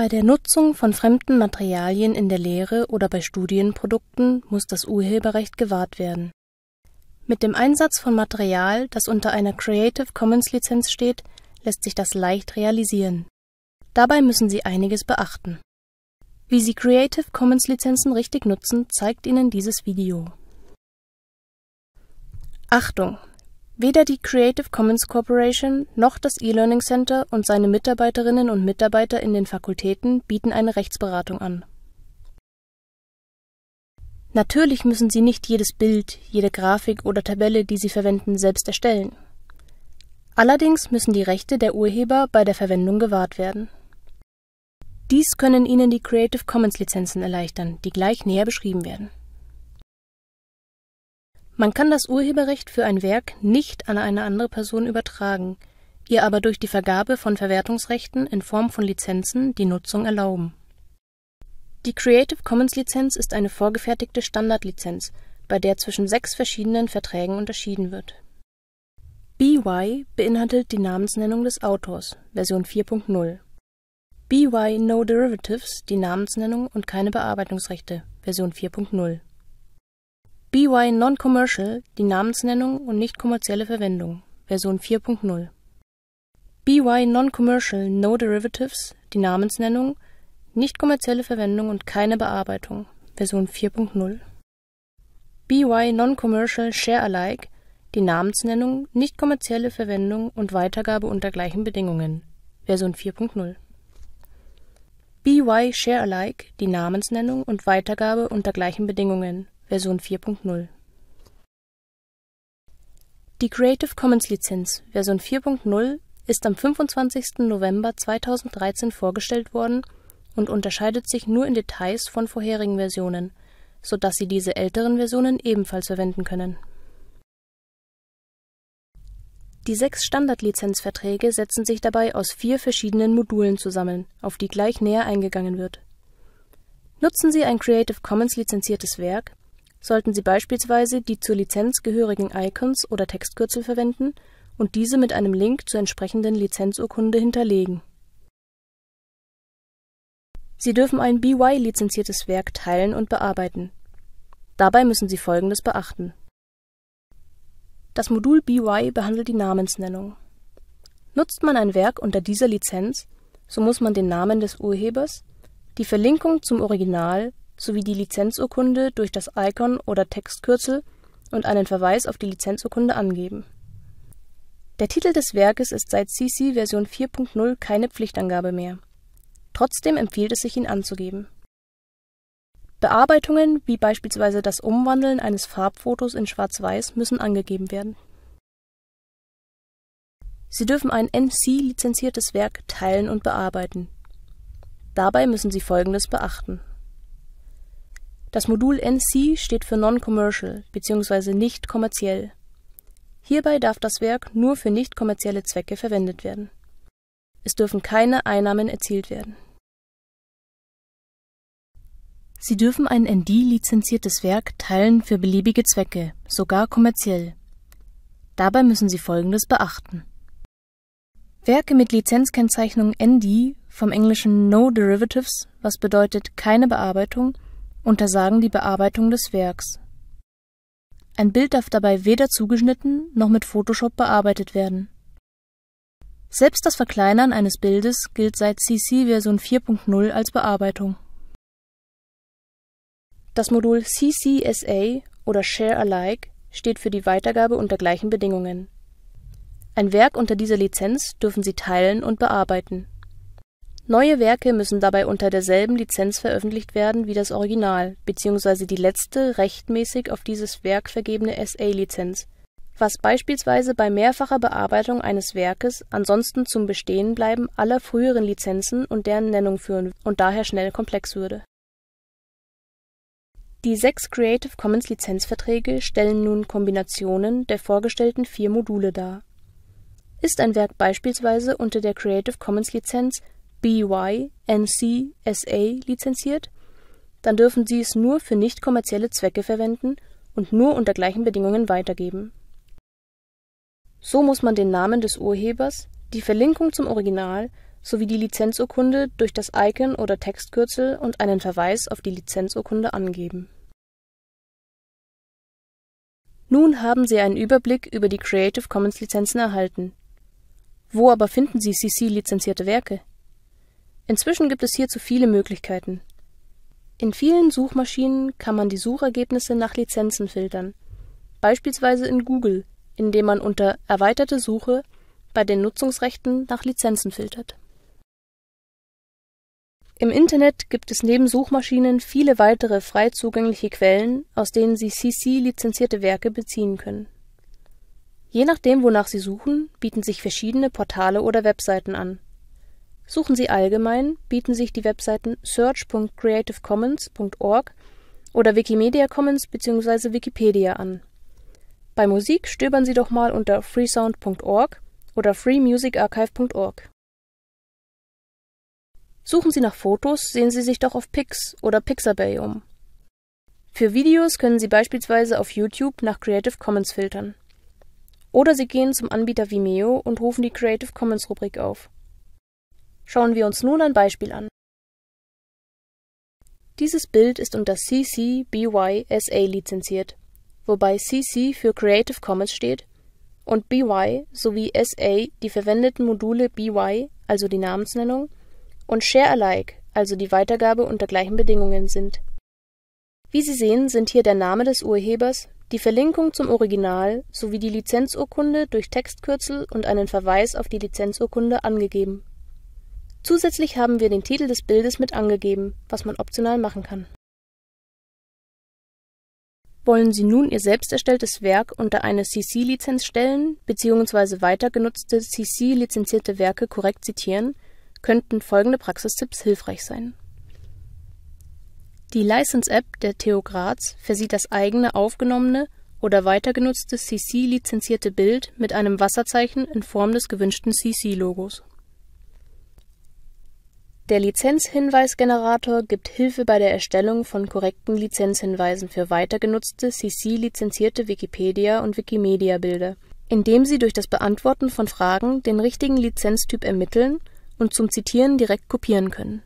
Bei der Nutzung von fremden Materialien in der Lehre oder bei Studienprodukten muss das Urheberrecht gewahrt werden. Mit dem Einsatz von Material, das unter einer Creative Commons Lizenz steht, lässt sich das leicht realisieren. Dabei müssen Sie einiges beachten. Wie Sie Creative Commons Lizenzen richtig nutzen, zeigt Ihnen dieses Video. Achtung! Weder die Creative Commons Corporation noch das E-Learning Center und seine Mitarbeiterinnen und Mitarbeiter in den Fakultäten bieten eine Rechtsberatung an. Natürlich müssen Sie nicht jedes Bild, jede Grafik oder Tabelle, die Sie verwenden, selbst erstellen. Allerdings müssen die Rechte der Urheber bei der Verwendung gewahrt werden. Dies können Ihnen die Creative Commons Lizenzen erleichtern, die gleich näher beschrieben werden. Man kann das Urheberrecht für ein Werk nicht an eine andere Person übertragen, ihr aber durch die Vergabe von Verwertungsrechten in Form von Lizenzen die Nutzung erlauben. Die Creative Commons Lizenz ist eine vorgefertigte Standardlizenz, bei der zwischen sechs verschiedenen Verträgen unterschieden wird. BY beinhaltet die Namensnennung des Autors, Version 4.0. BY No Derivatives die Namensnennung und keine Bearbeitungsrechte, Version 4.0. BY Non-Commercial die Namensnennung und nicht kommerzielle Verwendung Version 4.0 BY Non-Commercial No Derivatives die Namensnennung, nicht kommerzielle Verwendung und keine Bearbeitung Version 4.0 BY Non-Commercial Share Alike die Namensnennung, nicht kommerzielle Verwendung und Weitergabe unter gleichen Bedingungen Version 4.0 BY Share Alike die Namensnennung und Weitergabe unter gleichen Bedingungen Version 4.0. Die Creative Commons Lizenz Version 4.0 ist am 25. November 2013 vorgestellt worden und unterscheidet sich nur in Details von vorherigen Versionen, sodass Sie diese älteren Versionen ebenfalls verwenden können. Die sechs Standardlizenzverträge setzen sich dabei aus vier verschiedenen Modulen zusammen, auf die gleich näher eingegangen wird. Nutzen Sie ein Creative Commons lizenziertes Werk, sollten Sie beispielsweise die zur Lizenz gehörigen Icons oder Textkürzel verwenden und diese mit einem Link zur entsprechenden Lizenzurkunde hinterlegen. Sie dürfen ein BY-lizenziertes Werk teilen und bearbeiten. Dabei müssen Sie Folgendes beachten. Das Modul BY behandelt die Namensnennung. Nutzt man ein Werk unter dieser Lizenz, so muss man den Namen des Urhebers, die Verlinkung zum Original sowie die Lizenzurkunde durch das Icon oder Textkürzel und einen Verweis auf die Lizenzurkunde angeben. Der Titel des Werkes ist seit CC Version 4.0 keine Pflichtangabe mehr. Trotzdem empfiehlt es sich, ihn anzugeben. Bearbeitungen wie beispielsweise das Umwandeln eines Farbfotos in Schwarz-Weiß müssen angegeben werden. Sie dürfen ein NC-lizenziertes Werk teilen und bearbeiten. Dabei müssen Sie Folgendes beachten das Modul NC steht für Non-Commercial bzw. nicht kommerziell. Hierbei darf das Werk nur für nicht kommerzielle Zwecke verwendet werden. Es dürfen keine Einnahmen erzielt werden. Sie dürfen ein ND-lizenziertes Werk teilen für beliebige Zwecke, sogar kommerziell. Dabei müssen Sie Folgendes beachten. Werke mit Lizenzkennzeichnung ND vom englischen No Derivatives, was bedeutet keine Bearbeitung, untersagen die Bearbeitung des Werks. Ein Bild darf dabei weder zugeschnitten noch mit Photoshop bearbeitet werden. Selbst das Verkleinern eines Bildes gilt seit CC Version 4.0 als Bearbeitung. Das Modul CCSA oder Share Alike steht für die Weitergabe unter gleichen Bedingungen. Ein Werk unter dieser Lizenz dürfen Sie teilen und bearbeiten Neue Werke müssen dabei unter derselben Lizenz veröffentlicht werden wie das Original bzw. die letzte rechtmäßig auf dieses Werk vergebene SA-Lizenz, was beispielsweise bei mehrfacher Bearbeitung eines Werkes ansonsten zum Bestehenbleiben aller früheren Lizenzen und deren Nennung führen und daher schnell komplex würde. Die sechs Creative Commons Lizenzverträge stellen nun Kombinationen der vorgestellten vier Module dar. Ist ein Werk beispielsweise unter der Creative Commons Lizenz BYNCSA lizenziert, dann dürfen sie es nur für nicht kommerzielle Zwecke verwenden und nur unter gleichen Bedingungen weitergeben. So muss man den Namen des Urhebers, die Verlinkung zum Original sowie die Lizenzurkunde durch das Icon oder Textkürzel und einen Verweis auf die Lizenzurkunde angeben. Nun haben Sie einen Überblick über die Creative Commons Lizenzen erhalten. Wo aber finden Sie CC lizenzierte Werke? Inzwischen gibt es hierzu viele Möglichkeiten. In vielen Suchmaschinen kann man die Suchergebnisse nach Lizenzen filtern, beispielsweise in Google, indem man unter Erweiterte Suche bei den Nutzungsrechten nach Lizenzen filtert. Im Internet gibt es neben Suchmaschinen viele weitere frei zugängliche Quellen, aus denen Sie CC-lizenzierte Werke beziehen können. Je nachdem, wonach Sie suchen, bieten sich verschiedene Portale oder Webseiten an Suchen Sie allgemein, bieten sich die Webseiten search.creativecommons.org oder Wikimedia Commons bzw. Wikipedia an. Bei Musik stöbern Sie doch mal unter freesound.org oder freemusicarchive.org. Suchen Sie nach Fotos, sehen Sie sich doch auf Pix oder Pixabay um. Für Videos können Sie beispielsweise auf YouTube nach Creative Commons filtern. Oder Sie gehen zum Anbieter Vimeo und rufen die Creative Commons Rubrik auf. Schauen wir uns nun ein Beispiel an. Dieses Bild ist unter CC BY SA lizenziert, wobei CC für Creative Commons steht und BY sowie SA die verwendeten Module BY, also die Namensnennung, und Share Alike, also die Weitergabe unter gleichen Bedingungen sind. Wie Sie sehen, sind hier der Name des Urhebers, die Verlinkung zum Original sowie die Lizenzurkunde durch Textkürzel und einen Verweis auf die Lizenzurkunde angegeben Zusätzlich haben wir den Titel des Bildes mit angegeben, was man optional machen kann. Wollen Sie nun Ihr selbst erstelltes Werk unter eine CC-Lizenz stellen bzw. weiter genutzte CC-lizenzierte Werke korrekt zitieren, könnten folgende Praxistipps hilfreich sein. Die License-App der TU Graz versieht das eigene aufgenommene oder weiter genutzte CC-lizenzierte Bild mit einem Wasserzeichen in Form des gewünschten CC-Logos. Der Lizenzhinweisgenerator gibt Hilfe bei der Erstellung von korrekten Lizenzhinweisen für weitergenutzte CC-lizenzierte Wikipedia und Wikimedia-Bilder, indem sie durch das Beantworten von Fragen den richtigen Lizenztyp ermitteln und zum Zitieren direkt kopieren können.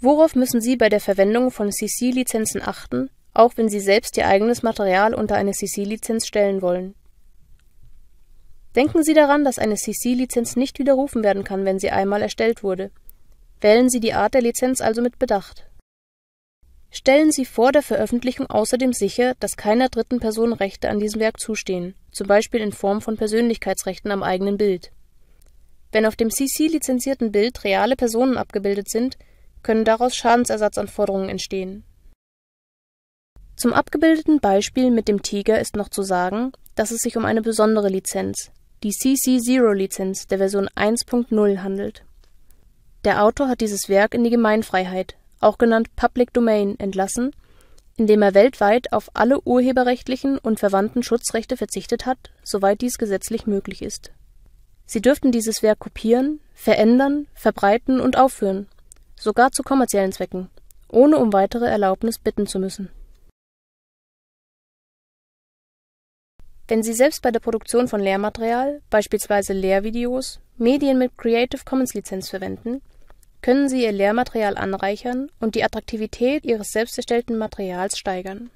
Worauf müssen Sie bei der Verwendung von CC-Lizenzen achten, auch wenn Sie selbst Ihr eigenes Material unter eine CC-Lizenz stellen wollen Denken Sie daran, dass eine CC-Lizenz nicht widerrufen werden kann, wenn sie einmal erstellt wurde. Wählen Sie die Art der Lizenz also mit Bedacht. Stellen Sie vor der Veröffentlichung außerdem sicher, dass keiner dritten Person Rechte an diesem Werk zustehen, zum Beispiel in Form von Persönlichkeitsrechten am eigenen Bild. Wenn auf dem CC-lizenzierten Bild reale Personen abgebildet sind, können daraus Schadensersatzanforderungen entstehen. Zum abgebildeten Beispiel mit dem Tiger ist noch zu sagen, dass es sich um eine besondere Lizenz, die cc 0 lizenz der Version 1.0 handelt. Der Autor hat dieses Werk in die Gemeinfreiheit, auch genannt Public Domain, entlassen, indem er weltweit auf alle urheberrechtlichen und verwandten Schutzrechte verzichtet hat, soweit dies gesetzlich möglich ist. Sie dürften dieses Werk kopieren, verändern, verbreiten und aufführen, sogar zu kommerziellen Zwecken, ohne um weitere Erlaubnis bitten zu müssen Wenn Sie selbst bei der Produktion von Lehrmaterial, beispielsweise Lehrvideos, Medien mit Creative Commons Lizenz verwenden, können Sie Ihr Lehrmaterial anreichern und die Attraktivität Ihres selbst erstellten Materials steigern.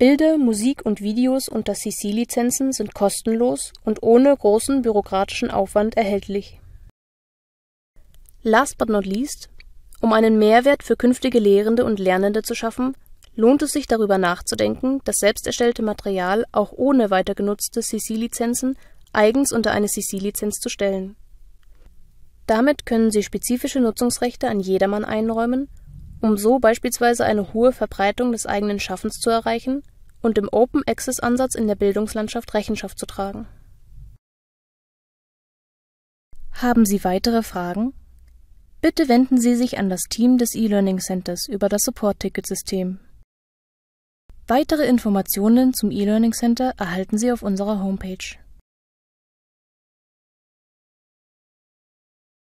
Bilder, Musik und Videos unter CC-Lizenzen sind kostenlos und ohne großen bürokratischen Aufwand erhältlich. Last but not least, um einen Mehrwert für künftige Lehrende und Lernende zu schaffen, lohnt es sich darüber nachzudenken, das selbst erstellte Material auch ohne weiter genutzte CC-Lizenzen eigens unter eine CC-Lizenz zu stellen. Damit können Sie spezifische Nutzungsrechte an jedermann einräumen, um so beispielsweise eine hohe Verbreitung des eigenen Schaffens zu erreichen und dem Open-Access-Ansatz in der Bildungslandschaft Rechenschaft zu tragen. Haben Sie weitere Fragen? Bitte wenden Sie sich an das Team des E-Learning Centers über das Support-Ticket-System. Weitere Informationen zum E-Learning Center erhalten Sie auf unserer Homepage.